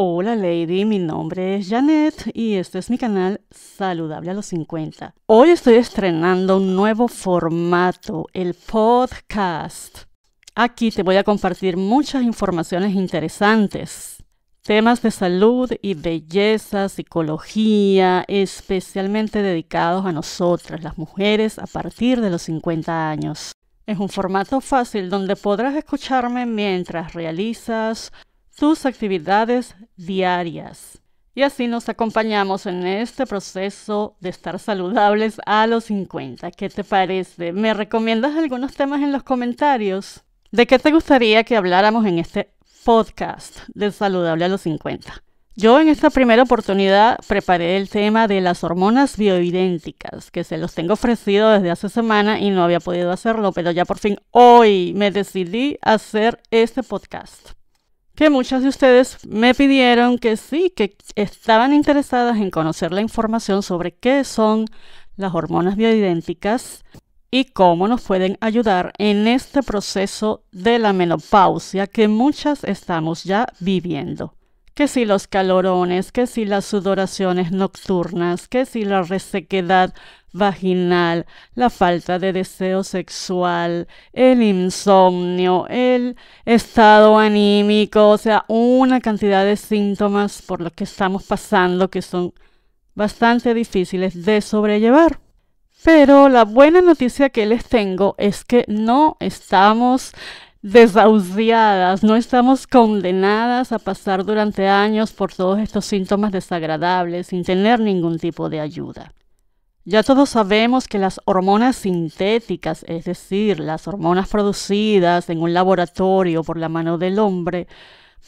Hola Lady, mi nombre es Janet y este es mi canal Saludable a los 50. Hoy estoy estrenando un nuevo formato, el podcast. Aquí te voy a compartir muchas informaciones interesantes, temas de salud y belleza, psicología, especialmente dedicados a nosotras, las mujeres, a partir de los 50 años. Es un formato fácil donde podrás escucharme mientras realizas sus actividades diarias. Y así nos acompañamos en este proceso de estar saludables a los 50. ¿Qué te parece? ¿Me recomiendas algunos temas en los comentarios? ¿De qué te gustaría que habláramos en este podcast de Saludable a los 50? Yo en esta primera oportunidad preparé el tema de las hormonas bioidénticas, que se los tengo ofrecido desde hace semana y no había podido hacerlo, pero ya por fin hoy me decidí hacer este podcast que muchas de ustedes me pidieron que sí, que estaban interesadas en conocer la información sobre qué son las hormonas bioidénticas y cómo nos pueden ayudar en este proceso de la menopausia que muchas estamos ya viviendo que si los calorones, que si las sudoraciones nocturnas, que si la resequedad vaginal, la falta de deseo sexual, el insomnio, el estado anímico, o sea, una cantidad de síntomas por los que estamos pasando que son bastante difíciles de sobrellevar. Pero la buena noticia que les tengo es que no estamos desahuciadas, no estamos condenadas a pasar durante años por todos estos síntomas desagradables sin tener ningún tipo de ayuda. Ya todos sabemos que las hormonas sintéticas, es decir, las hormonas producidas en un laboratorio por la mano del hombre,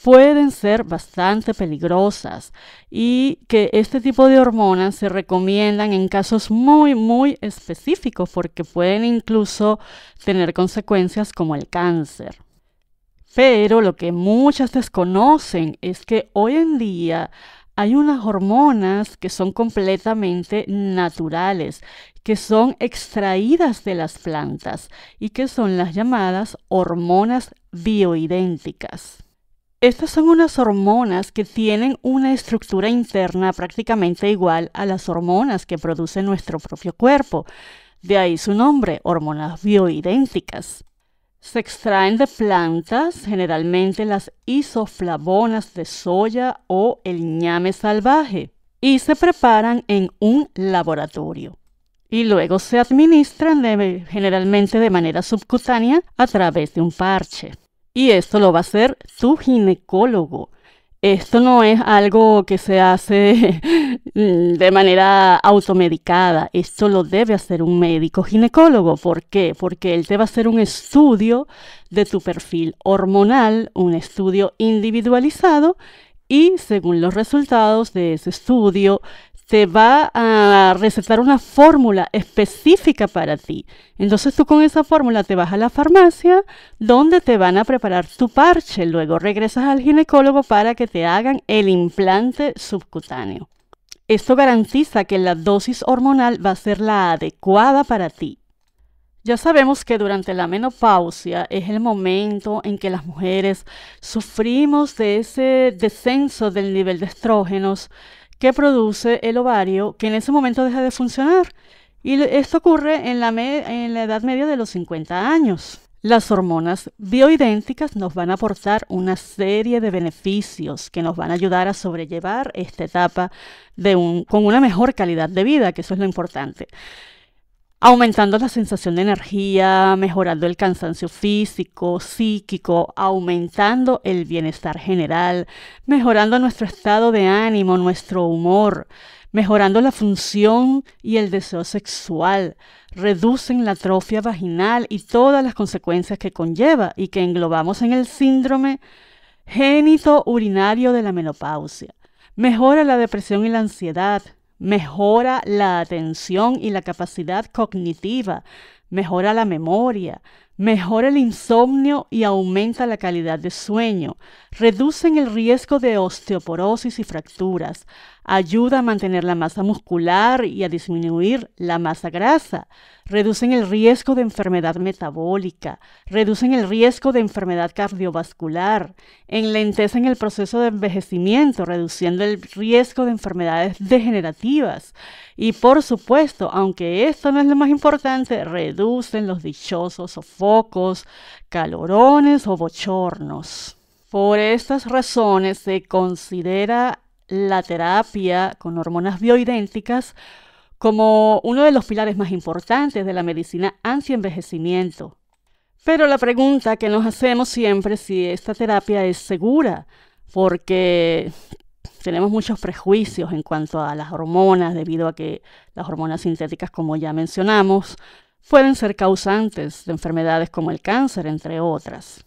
pueden ser bastante peligrosas y que este tipo de hormonas se recomiendan en casos muy, muy específicos porque pueden incluso tener consecuencias como el cáncer. Pero lo que muchas desconocen es que hoy en día hay unas hormonas que son completamente naturales, que son extraídas de las plantas y que son las llamadas hormonas bioidénticas. Estas son unas hormonas que tienen una estructura interna prácticamente igual a las hormonas que produce nuestro propio cuerpo. De ahí su nombre, hormonas bioidénticas. Se extraen de plantas, generalmente las isoflavonas de soya o el ñame salvaje, y se preparan en un laboratorio. Y luego se administran generalmente de manera subcutánea a través de un parche y esto lo va a hacer su ginecólogo. Esto no es algo que se hace de manera automedicada, esto lo debe hacer un médico ginecólogo. ¿Por qué? Porque él te va a hacer un estudio de tu perfil hormonal, un estudio individualizado y según los resultados de ese estudio, te va a recetar una fórmula específica para ti. Entonces tú con esa fórmula te vas a la farmacia donde te van a preparar tu parche. Luego regresas al ginecólogo para que te hagan el implante subcutáneo. Esto garantiza que la dosis hormonal va a ser la adecuada para ti. Ya sabemos que durante la menopausia es el momento en que las mujeres sufrimos de ese descenso del nivel de estrógenos que produce el ovario, que en ese momento deja de funcionar. Y esto ocurre en la, en la edad media de los 50 años. Las hormonas bioidénticas nos van a aportar una serie de beneficios que nos van a ayudar a sobrellevar esta etapa con una mejor calidad de vida, que eso es lo importante aumentando la sensación de energía, mejorando el cansancio físico, psíquico, aumentando el bienestar general, mejorando nuestro estado de ánimo, nuestro humor, mejorando la función y el deseo sexual, reducen la atrofia vaginal y todas las consecuencias que conlleva y que englobamos en el síndrome génito urinario de la menopausia. Mejora la depresión y la ansiedad, mejora la atención y la capacidad cognitiva, mejora la memoria, mejora el insomnio y aumenta la calidad de sueño, reducen el riesgo de osteoporosis y fracturas, ayuda a mantener la masa muscular y a disminuir la masa grasa, reducen el riesgo de enfermedad metabólica, reducen el riesgo de enfermedad cardiovascular, enlentecen el proceso de envejecimiento, reduciendo el riesgo de enfermedades degenerativas y por supuesto, aunque esto no es lo más importante, reducen los dichosos pocos, calorones o bochornos. Por estas razones se considera la terapia con hormonas bioidénticas como uno de los pilares más importantes de la medicina anti-envejecimiento. Pero la pregunta que nos hacemos siempre es si esta terapia es segura, porque tenemos muchos prejuicios en cuanto a las hormonas, debido a que las hormonas sintéticas, como ya mencionamos, pueden ser causantes de enfermedades como el cáncer, entre otras.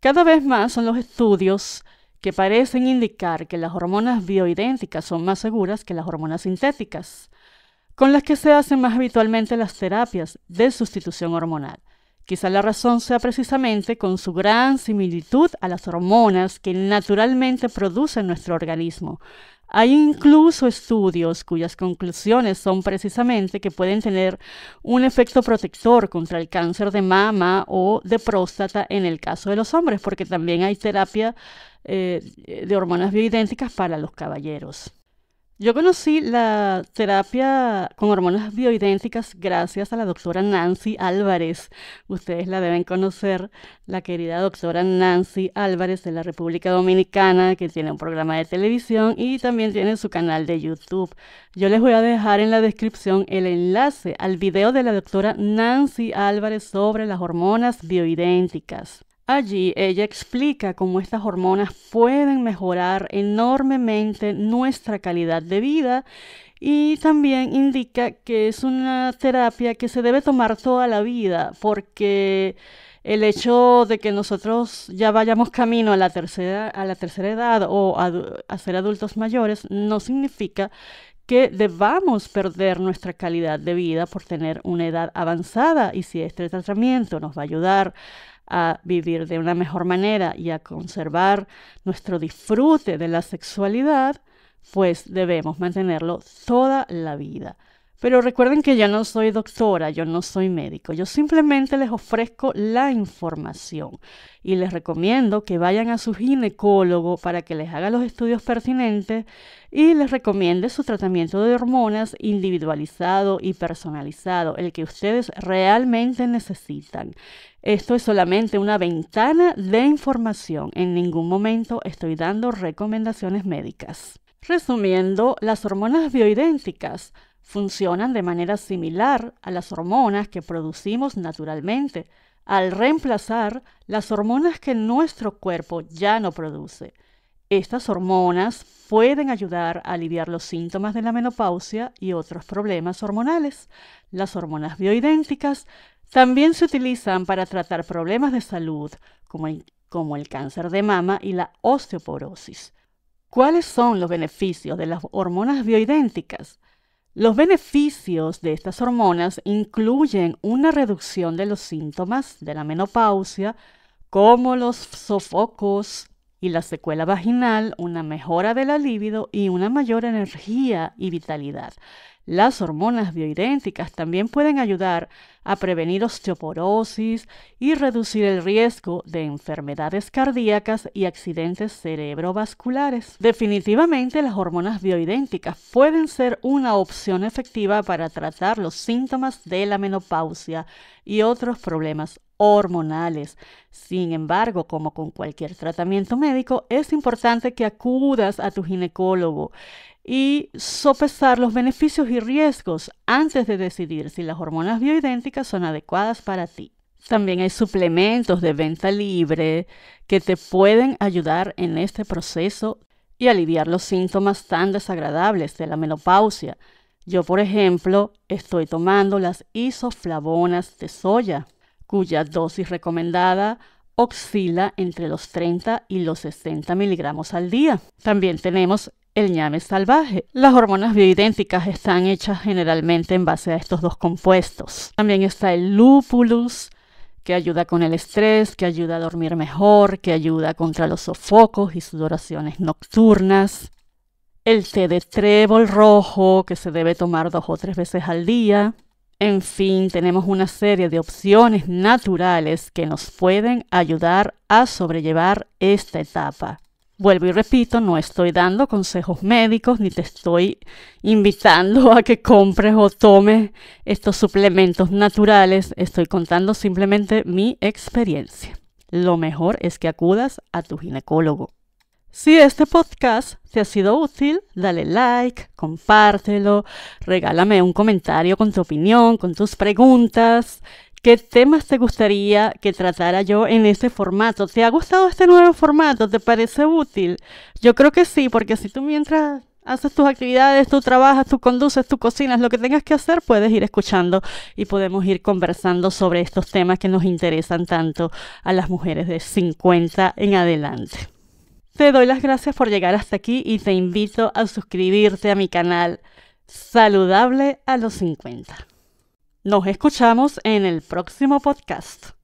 Cada vez más son los estudios que parecen indicar que las hormonas bioidénticas son más seguras que las hormonas sintéticas, con las que se hacen más habitualmente las terapias de sustitución hormonal. Quizá la razón sea precisamente con su gran similitud a las hormonas que naturalmente producen nuestro organismo, hay incluso estudios cuyas conclusiones son precisamente que pueden tener un efecto protector contra el cáncer de mama o de próstata en el caso de los hombres, porque también hay terapia eh, de hormonas bioidénticas para los caballeros. Yo conocí la terapia con hormonas bioidénticas gracias a la doctora Nancy Álvarez. Ustedes la deben conocer, la querida doctora Nancy Álvarez de la República Dominicana, que tiene un programa de televisión y también tiene su canal de YouTube. Yo les voy a dejar en la descripción el enlace al video de la doctora Nancy Álvarez sobre las hormonas bioidénticas. Allí ella explica cómo estas hormonas pueden mejorar enormemente nuestra calidad de vida y también indica que es una terapia que se debe tomar toda la vida porque el hecho de que nosotros ya vayamos camino a la tercera, a la tercera edad o a, a ser adultos mayores no significa que debamos perder nuestra calidad de vida por tener una edad avanzada y si este tratamiento nos va a ayudar a vivir de una mejor manera y a conservar nuestro disfrute de la sexualidad, pues debemos mantenerlo toda la vida. Pero recuerden que ya no soy doctora, yo no soy médico, yo simplemente les ofrezco la información y les recomiendo que vayan a su ginecólogo para que les haga los estudios pertinentes y les recomiende su tratamiento de hormonas individualizado y personalizado, el que ustedes realmente necesitan. Esto es solamente una ventana de información, en ningún momento estoy dando recomendaciones médicas. Resumiendo, las hormonas bioidénticas funcionan de manera similar a las hormonas que producimos naturalmente, al reemplazar las hormonas que nuestro cuerpo ya no produce. Estas hormonas pueden ayudar a aliviar los síntomas de la menopausia y otros problemas hormonales. Las hormonas bioidénticas también se utilizan para tratar problemas de salud como el, cáncer de mama y la osteoporosis. ¿Cuáles son los beneficios de las hormonas bioidénticas? Los beneficios de estas hormonas incluyen una reducción de los síntomas de la menopausia, como los sofocos y la secuela vaginal, una mejora de la libido y una mayor energía y vitalidad. Las hormonas bioidénticas también pueden ayudar a prevenir osteoporosis y reducir el riesgo de enfermedades cardíacas y accidentes cerebrovasculares. Definitivamente las hormonas bioidénticas pueden ser una opción efectiva para tratar los síntomas de la menopausia y otros problemas hormonales. Sin embargo, como con cualquier tratamiento médico, es importante que acudas a tu ginecólogo y sopesar los beneficios y riesgos antes de decidir si las hormonas bioidénticas son adecuadas para ti. También hay suplementos de venta libre que te pueden ayudar en este proceso y aliviar los síntomas tan desagradables de la menopausia. Yo, por ejemplo, estoy tomando las isoflavonas de soya, cuya dosis recomendada oscila entre los 30 y los 60 miligramos al día. También tenemos el ñame salvaje. Las hormonas bioidénticas están hechas generalmente en base a estos dos compuestos. También está el lúpulus, que ayuda con el estrés, que ayuda a dormir mejor, que ayuda contra los sofocos y sudoraciones nocturnas. El té de trébol rojo, que se debe tomar dos o tres veces al día. En fin, tenemos una serie de opciones naturales que nos pueden ayudar a sobrellevar esta etapa. Vuelvo y repito, no estoy dando consejos médicos ni te estoy invitando a que compres o tome estos suplementos naturales. Estoy contando simplemente mi experiencia. Lo mejor es que acudas a tu ginecólogo. Si este podcast te ha sido útil, dale like, compártelo, regálame un comentario con tu opinión, con tus preguntas ¿Qué temas te gustaría que tratara yo en ese formato? ¿Te ha gustado este nuevo formato? ¿Te parece útil? Yo creo que sí, porque si tú mientras haces tus actividades, tú trabajas, tú conduces, tú cocinas, lo que tengas que hacer, puedes ir escuchando y podemos ir conversando sobre estos temas que nos interesan tanto a las mujeres de 50 en adelante. Te doy las gracias por llegar hasta aquí y te invito a suscribirte a mi canal Saludable a los 50. Nos escuchamos en el próximo podcast.